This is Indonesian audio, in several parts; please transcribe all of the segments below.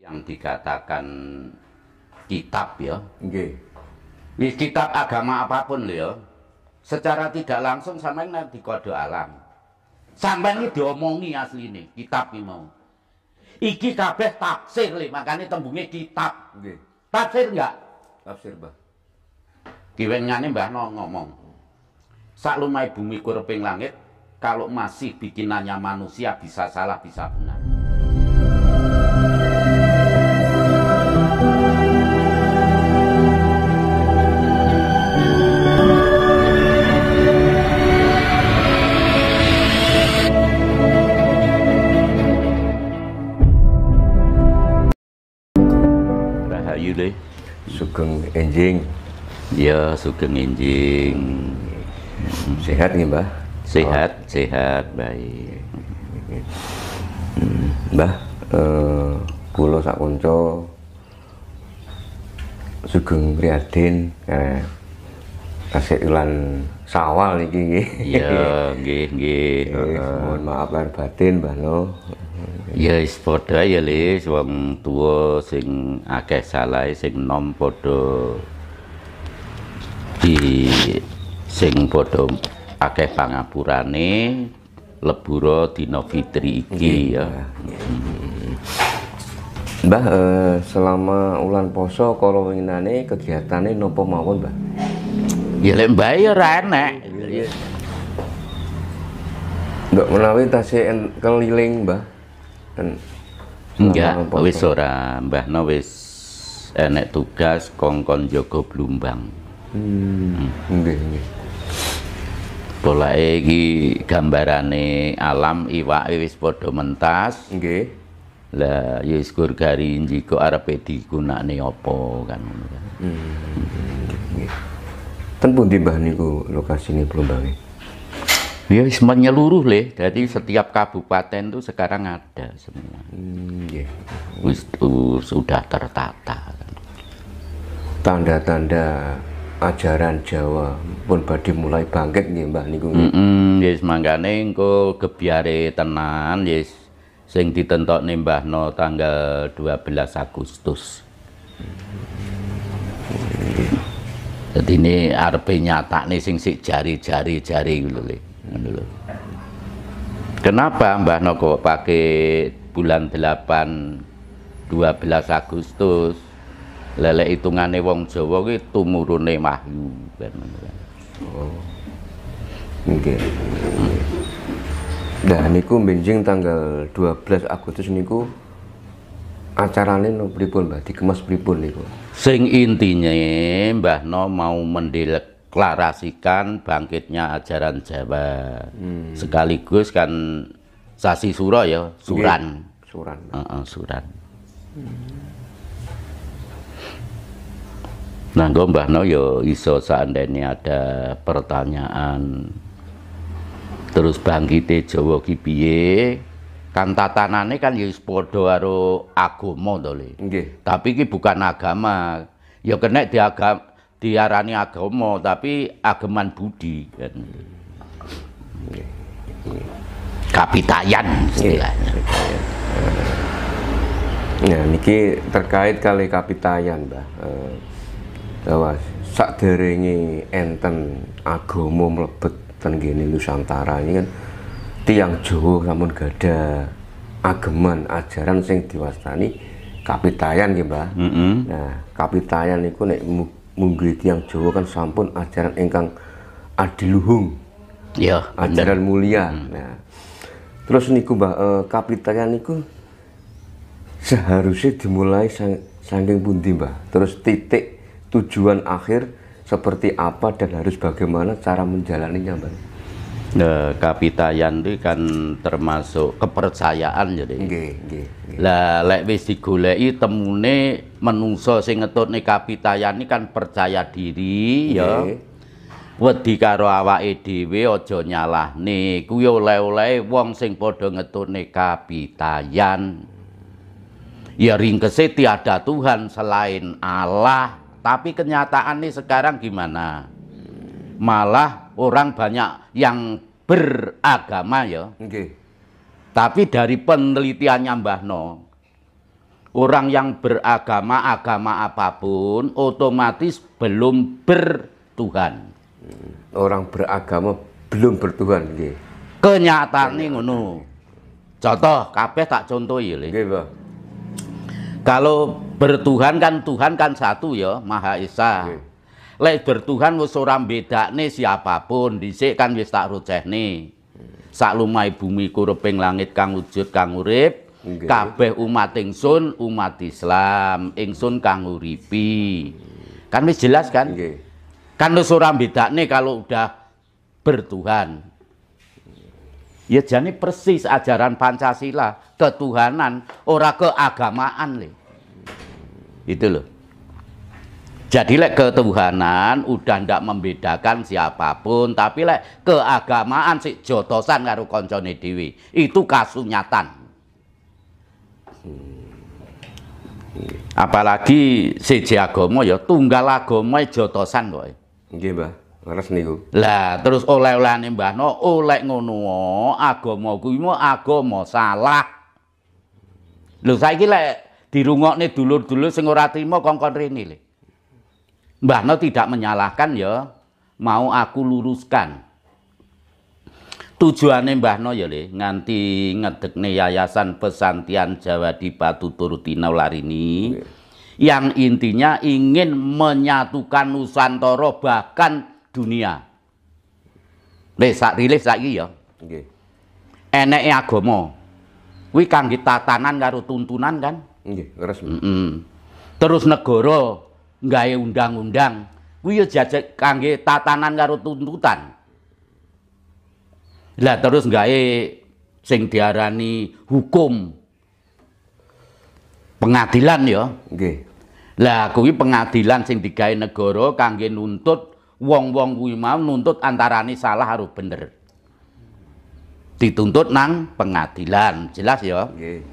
yang dikatakan kitab ya nggih okay. kitab agama apapun ya secara tidak langsung ini nanti kode alam Sampai ini diomongi asli ini, kitab ini mau iki kabeh tafsir le makanya tembungnya kitab nggih okay. tafsir enggak tafsir Mbah kiwengane Mbah no ngomong saklumai bumi kurping langit kalau masih bikinannya manusia bisa salah bisa benar Sugeng Enjing. Ya, Sugeng Enjing. Sehat nih, Mbah? Sehat, oh. sehat, baik. Mbah, eh, kula sak Sugeng Riyadin eh, kasih ilan sawal gini. iya nggih nggih eh, mohon maaf lahir batin Mbah Lo. ya wis padha ya Lis wong tuwa sing akeh salai, sing nom padha di sing padha akeh pangapurane lebura dina fitri iki ya Mbah uh, selama ulan poso kalau ingin nane kegiatannya nopo mawon Mbah Dilem ya, bae ya ora enak. Iya, iya. Ndok menawi tasih keliling, Mbah. En enggak wis ora, no wis enek tugas kongkon joko Blumbang. Hmm, hmm. Nggih, nggih. iki gambarane alam iwak wis padha mentas. Nggih. Lah ya wis gari njiko arepe digunakne apa kan ngono kan. Hmm. Ten kan di Mbah niku belum Plombawe? Ya semuanya luruh leh, jadi setiap kabupaten tuh sekarang ada semua. Hmm, yeah. sudah tertata. Tanda-tanda ajaran Jawa pun badi mulai bangkit nih Mbah niku. mm -mm, yes ya mangkane engko kebiare tenan yes ya sing nih Mbah no tanggal 12 Agustus. Mm -hmm. Jadi ini arepe nyata nih sing sik jari-jari jari gitu Kenapa Mbah Noko pakai bulan 8 12 Agustus? lele hitungane wong Jawa kuwi tumurune mahyu kan. Oh. Nggih. Okay. Hmm. Nah niku benjing tanggal 12 Agustus niku acarane no pripun Mbah dikemas pripun niku sing intinya, Mbah No mau mendeklarasikan bangkitnya ajaran Jawa hmm. sekaligus kan sasi suro ya suran okay. suran uh -uh, suran hmm. Nah, gue Mbah No yo ya iso seandainya ada pertanyaan terus bangkit Jawa Kipie, kan tatanane kan ya padha karo agama to le. Nggih. Tapi iki bukan agama. Ya kena diagam diarani agama tapi ageman budi kan. Kapitayan istilahnya. Nah, niki terkait kali kapitayan, Mbah. Eh, bahwa derenge enten agama mlebet ten Nusantara ini kan tiang Jawa namun gada ageman ajaran sing diwastani kapitayan ya Mbah. Mm -hmm. Nah, kapitayan niku nek munggu tiang Jawa kan sampun ajaran ingkang adiluhung. Ya, ajaran bener. mulia. Mm. Nah. Terus niku Mbah eh, kapitayan niku seharusnya dimulai sang, sangking pundi, Mbah. Terus titik tujuan akhir seperti apa dan harus bagaimana cara menjalaninya, Mbah eh, kapitayan itu kan termasuk kepercayaan jadi gih, gih. lah lek wis digoleki temune menungso sing ngetutne kapitayan ini kan percaya diri gih. ya wedi karo awake dhewe aja nyalahne kuwi oleh-oleh wong sing padha ngetutne kapitayan ya ringkese tiada Tuhan selain Allah tapi kenyataannya sekarang gimana malah orang banyak yang beragama ya. Okay. Tapi dari penelitiannya Mbah No, orang yang beragama agama apapun otomatis belum bertuhan. Hmm, orang beragama belum bertuhan Kenyataan ini ngono. Contoh kabeh tak contoh ya, okay, Pak. Kalau bertuhan kan Tuhan kan satu ya, Maha Esa. Okay lek bertuhan wis ora bedakne siapapun dhisik kan wis tak rucehne saklumai bumi kureping langit kang wujud kang urip kabeh umat ingsun umat Islam ingsun kang uripi kan wis jelas kan okay. kan wis ora bedakne kalau udah bertuhan ya jadi persis ajaran Pancasila ketuhanan ora keagamaan le itu loh jadi lek ketuhanan udah ndak membedakan siapapun, tapi lek keagamaan si jotosan karo koncone dewi Itu kasunyatan. Apalagi si agama ya tunggal agomo e jotosan kok. E. Nggih, Mbah. Leres niku. Lah, terus oleh-olehane Mbah No oleh oh, ngono agomo kuwi agomo salah. Lho saiki lek dirungokne dulur-dulur sing ora kongkon rene lho. Mbah No tidak menyalahkan ya, mau aku luruskan. Tujuannya Mbah No ya le, nganti ngedekne Yayasan Pesantian Jawa di Batu Tinau Larini. Yeah. Yang intinya ingin menyatukan Nusantara bahkan dunia. Lek sak rilis saiki ya. Nggih. Okay. Eneke agama. Kuwi kangge tatanan karo tuntunan kan? okay, resmi. Mm -mm. Terus negara nggawe undang-undang kuwi ya jajak kangge tatanan karo tuntutan. Lah terus nggak sing diarani hukum pengadilan ya. Nggih. Lah kuwi pengadilan sing digawe negara kangge nuntut wong-wong kuwi mau nuntut antarane salah harus bener. Dituntut nang pengadilan, jelas ya. Nggih.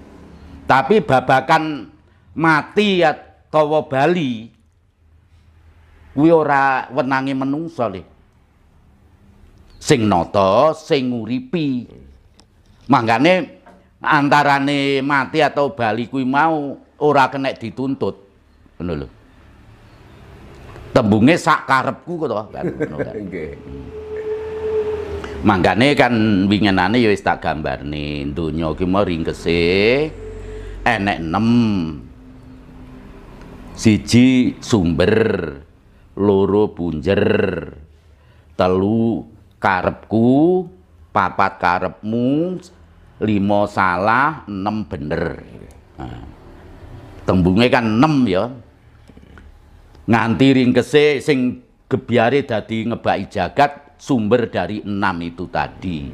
Tapi babakan mati atau bali kuwi ora wenange menungsa le sing nata sing nguripi mangkane antarane mati atau bali kuwi mau ora kena dituntut ngono lho tembunge sak karepku kok to kan, kan. nggih mangkane kan wingenane ya wis tak gambarne donya ki mau ringkese enek nem, siji sumber loro punjer telu karepku papat karepmu lima salah enam bener nah, Tembungnya kan enam ya nganti ringkese sing gebiare dadi ngebaki jagat sumber dari enam itu tadi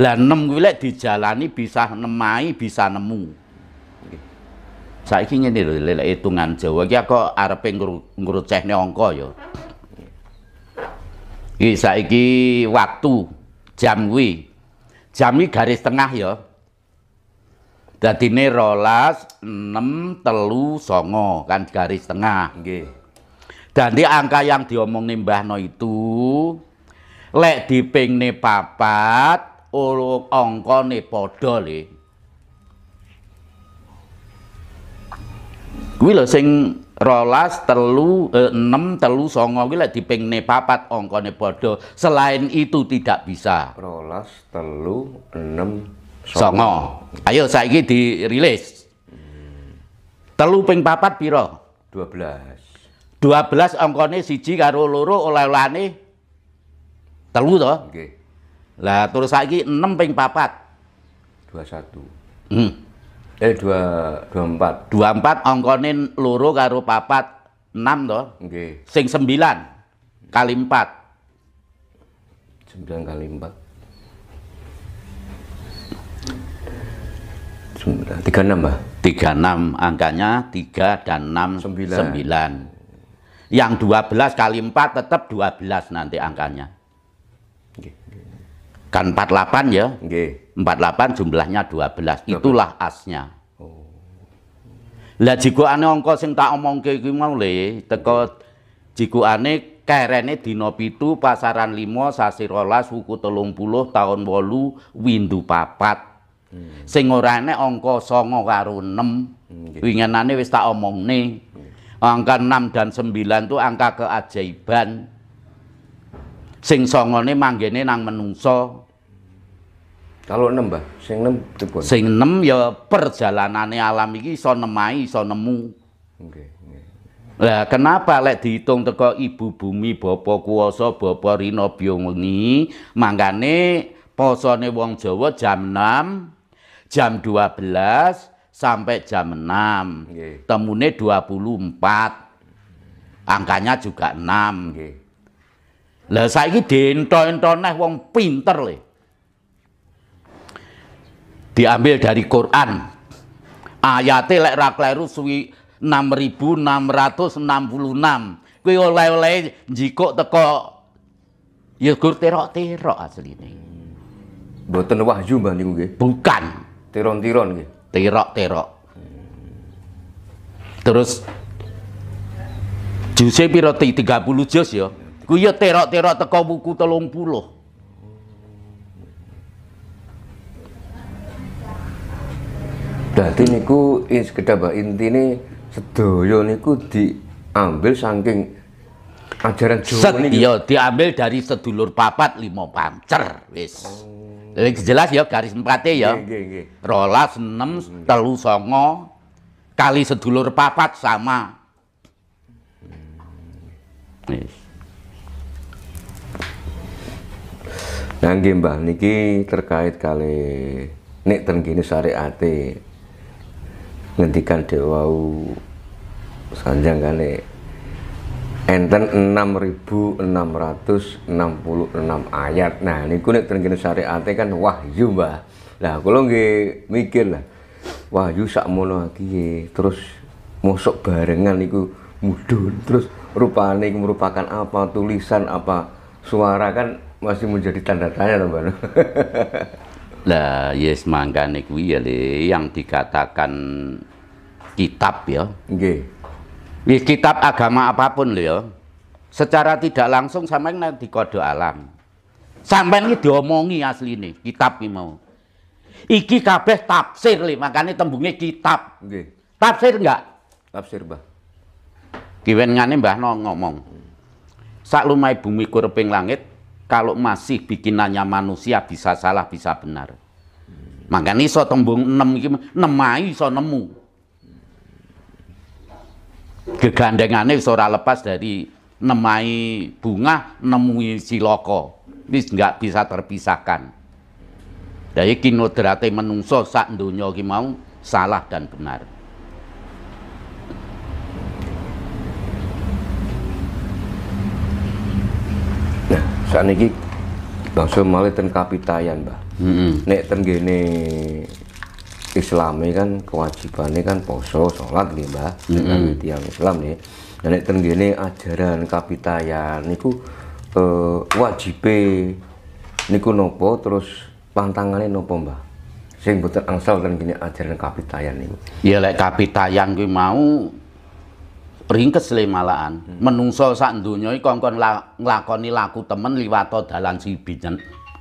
lah enam kuwi dijalani bisa nemai bisa nemu Saiki ngene lho lelek hitungan Jawa iki aku arepe ngrucehne angka ya. Iki saiki waktu jam kuwi. Jam kuwi garis tengah ya. Dadine 12 6 telu 9 kan garis tengah. Nggih. di angka yang diomongne Mbahno itu lek dipingne papat, angkane padha le. kuwi lho sing rolas telu eh, enam telu songo kuwi lek dipingne papat angkane padha selain itu tidak bisa rolas telu enam songo, songo. ayo saiki dirilis telu ping papat piro 12 12 angkane siji karo loro oleh-olehane telu to nggih lah terus saiki 6 ping papat 21 hmm eh dua dua empat. Dua empat ongkonin luru garu papat enam toh. Oke. Sing sembilan kali empat. Sembilan kali empat. Tiga enam mbah. Tiga enam angkanya tiga dan enam sembilan. Yang dua belas kali empat tetap dua belas nanti angkanya kan 48 ya. Nggih. 48 jumlahnya 12. Itulah asnya. lah Lah ane angka sing tak omong omongke iki mau le, teko ane kerene dina 7 pasaran limo sasi 12 wuku 30 taun 8 windu papat Hmm. Sing ora enek angka 9 karo 6. Wingenane wis tak omong omongne. Angka enam dan sembilan tuh angka keajaiban. Sing songo songone manggene nang menungso. Kalau enam Mbah. Sing enam pripun? Sing enam ya perjalanane alam ini iso nemai, iso nemu. Oke. Okay. Lah kenapa lek dihitung teko ibu bumi, bapa kuasa bapa rina biyoni, mangane posone wong Jawa jam 6, jam 12 sampai jam 6. Okay. Temune 24. Angkanya juga 6. Nggih. Okay. Lah saiki diento-ento wong pinter lho diambil dari Quran ayate lek ra kleru suwi 6666 kuwi oleh-oleh jikuk teko ya gur terok-terok asline mboten wahyu mbah niku nggih bukan tiron-tiron nggih terok-terok terus juse piro 30 juz ya kuwi ya terok-terok teko buku 30 berarti niku in inti intine sedaya niku diambil saking ajaran Jawa niku. Iya, diambil dari sedulur papat lima pancer wis. Oh. jelas ya garis empate ya. rolas nggih. 12 6 telu kali sedulur papat sama. Hmm. Wis. Nah nggih Mbah niki terkait kali nek ten sari syariate ngendikan dewau sanjang kali enten 6666 ayat nah ini nek tengene syariate kan wahyu mbah lah kula nggih mikir lah wahyu sakmono iki terus mosok barengan niku mudun terus rupane merupakan apa tulisan apa suara kan masih menjadi tanda tanya teman Lah, yes mangkane kuwi ya le yang dikatakan kitab ya. Nggih. Wis kitab agama apapun lho ya. Secara tidak langsung sampean nang kode alam. Sampean iki diomongi asline kitab iki mau. Iki kabeh tafsir le, makane tembunge kitab. Nggih. Tafsir enggak? Tafsir, Mbah. ngane Mbah no ngomong. Sak lumai bumi kurping langit kalau masih bikinannya manusia bisa salah bisa benar. Makanya so tembung enam nemai so nemu. Gegandengannya iso lepas dari nemai bunga, nemui siloko. ini nggak bisa terpisahkan. Dari kinodrate menungso sak dunia mau salah dan benar. saat ini bangsa Mali ten kapitayan mbah mm-hmm. nek ten gene Islami kan kewajibannya kan poso sholat nih mbah mm-hmm. tiang Islam nih dan nek ten gene ajaran kapitayan niku eh, wajibe niku nopo terus pantangannya nopo mbah sing boten angsal ten gini ajaran kapitayan nih ya lek kapitayan gue mau beringkes le Hmm. Menungso sak dunia ini kongkon la, ngelakoni laku temen liwato dalan siji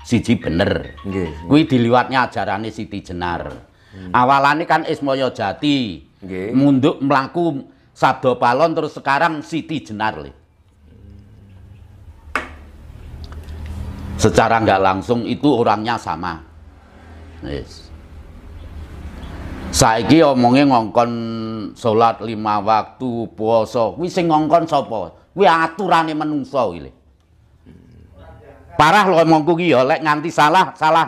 siji bener. Nggih. Okay. Kuwi diliwatne ajarane Siti Jenar. Hmm. Awalane kan Ismoyo Jati. Okay. Munduk melaku Sabdo Palon terus sekarang Siti Jenar li. Secara nggak langsung itu orangnya sama. Yes. Saiki omongnya ngongkon sholat lima waktu, puasa. Kuwi sing ngongkon sapa? Kuwi aturane menungso, iki. Parah lho omongku ki ya lek nganti salah, salah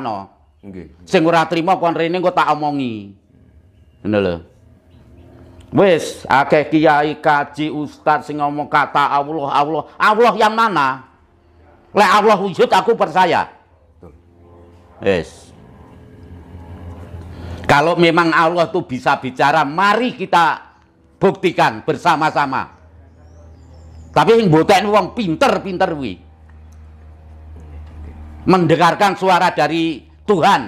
Nggih. Sing ora trima kon rene engko tak omongi. Ngono lho. Wis akeh kiai kaji ustad sing ngomong kata Allah Allah. Allah yang mana? Lek Allah wujud aku percaya. Wis. Kalau memang Allah tuh bisa bicara, mari kita buktikan bersama-sama. Tapi yang uang uang pinter-pinter wi. Mendengarkan suara dari Tuhan.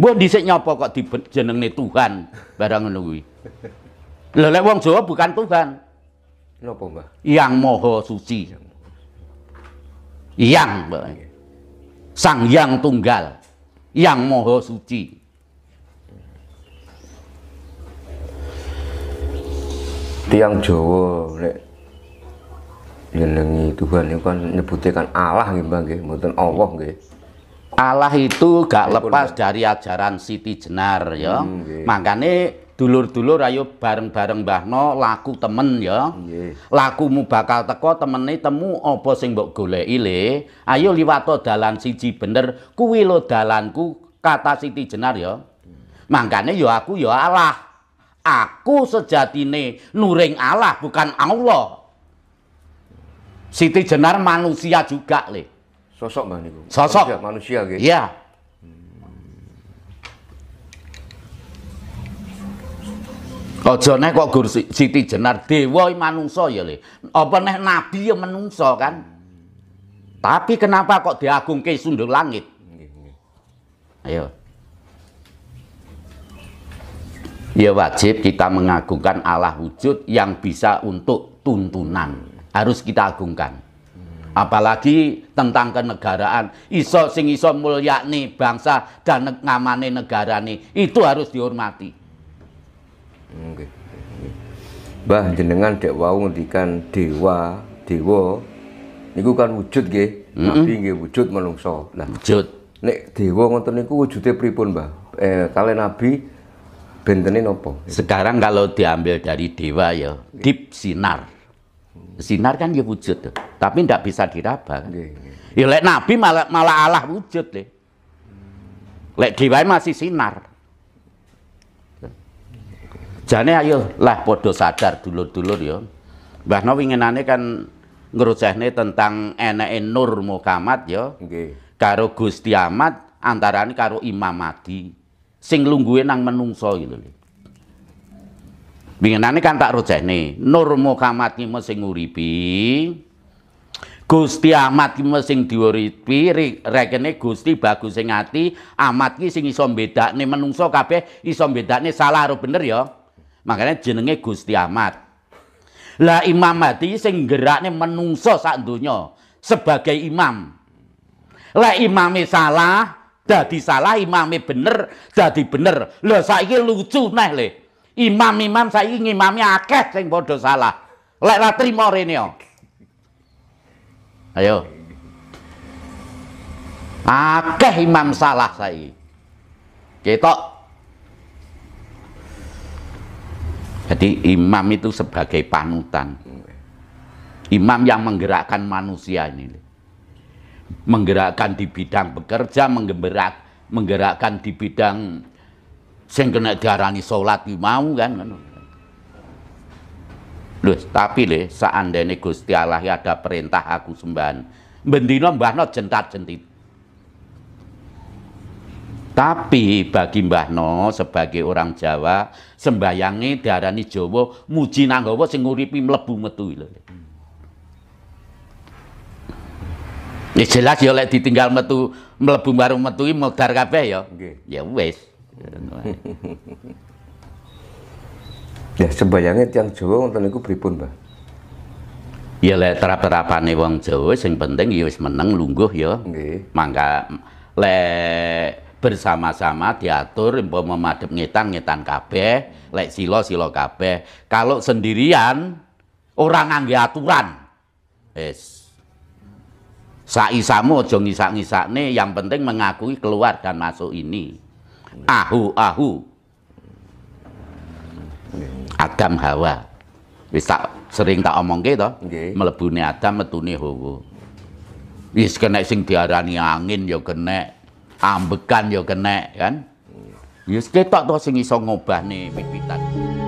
Buat dhisik nyapa kok dijenengne Tuhan barang ngono kuwi. Lha wong Jawa bukan Tuhan. Napa, Mbah? Yang Moho Suci. Yang, Mbah. Sang Yang Tunggal yang Moho Suci. Tiang Jawa nek nyenengi Tuhan itu kan nyebutnya kan Allah nggih Mbah nggih, mboten Allah nggih. Allah itu gak lepas dari ajaran Siti Jenar ya. Hmm, Makanya dulur-dulur ayo bareng-bareng Mbah laku temen ya. Yeah. Lakumu bakal teko temene temu apa sing mbok goleki le. Ayo liwato dalan siji bener kuwi lo dalanku kata Siti Jenar ya. Mm. Mangkane ya aku ya Allah. Aku sejatine nuring Allah bukan Allah. Siti Jenar manusia juga le. Sosok Mbah niku. Sosok manusia nggih. Iya. Ojo nek kok Gur Siti Jenar dewa manungsa ya Le. Apa nek nabi ya manungsa kan? Tapi kenapa kok diagungke sundul langit? Ayo. Ya wajib kita mengagungkan Allah wujud yang bisa untuk tuntunan. Harus kita agungkan. Apalagi tentang kenegaraan, iso sing iso mulyakni bangsa dan ngamane negarane itu harus dihormati nggih jenengan dek wau ngendikan dewa dewa niku kan wujud nggih nabi nggih wujud manungsa lah wujud nek dewa ngoten niku wujude pripun Mbah eh kale nabi bentene napa sekarang kalau diambil dari dewa ya dip sinar sinar kan ya wujud tuh. tapi ndak bisa diraba kan nggih ya lek nabi malah malah Allah wujud deh lek dewa masih sinar jane ayo lah podo sadar dulur-dulur ya Mbah No winginane kan ngrocehne tentang eneke Nur Mukamat ya nggih karo Gusti Ahmad antarane karo Imam Mahdi sing lungguhe nang menungso gitu lho winginane kan tak rojehne Nur Mukamat ki sing nguripi Gusti Ahmad ki sing diuripi rekene Gusti bagus sing ati Ahmad ki sing iso bedakne menungso kabeh iso bedakne salah ro bener ya Makanya jenenge Gusti Ahmad. Lah Imam Mati sing gerakne menungso sak donya sebagai imam. Lah imame salah, jadi salah, imame bener, jadi bener. lo saiki lucu nih le. Imam-imam saiki ngimami akeh sing bodoh salah. Lek ra trimo rene Ayo. Akeh imam salah saiki. Ketok Jadi imam itu sebagai panutan. Imam yang menggerakkan manusia ini. Menggerakkan di bidang bekerja, menggerak, menggerakkan di bidang sing kena diarani salat mau kan ngono. Lho, tapi le seandainya Gusti Allah ada perintah aku sembahan, bendino mbahno jentat-jentit. Tapi bagi Mbah No sebagai orang Jawa, sembayange diarani Jawa, muji nanggawa sing nguripi mlebu metu lho. Ya jelas ya lek ditinggal metu mlebu baru metu iki modar kabeh ya. Ya wis. ya sembayange tiang Jawa wonten niku pripun, Mbah? Ya lek terap-terapane wong Jawa sing penting ya wis meneng lungguh ya. Nggih. Mangka lek bersama-sama diatur umpama madhep ngetan ngetan kabeh, lek silo silo kabeh. Kalau sendirian orang ngangge aturan. sai Saisamu aja ngisak yang penting mengakui keluar dan masuk ini. Ahu ahu. Adam Hawa. bisa sering tak omong gitu Okay. Mlebune Adam metuni Hawa. Wis kena sing diarani angin ya kena ambekan yo kena kan. Ya seketok to sing iso ngobahne wit-witan.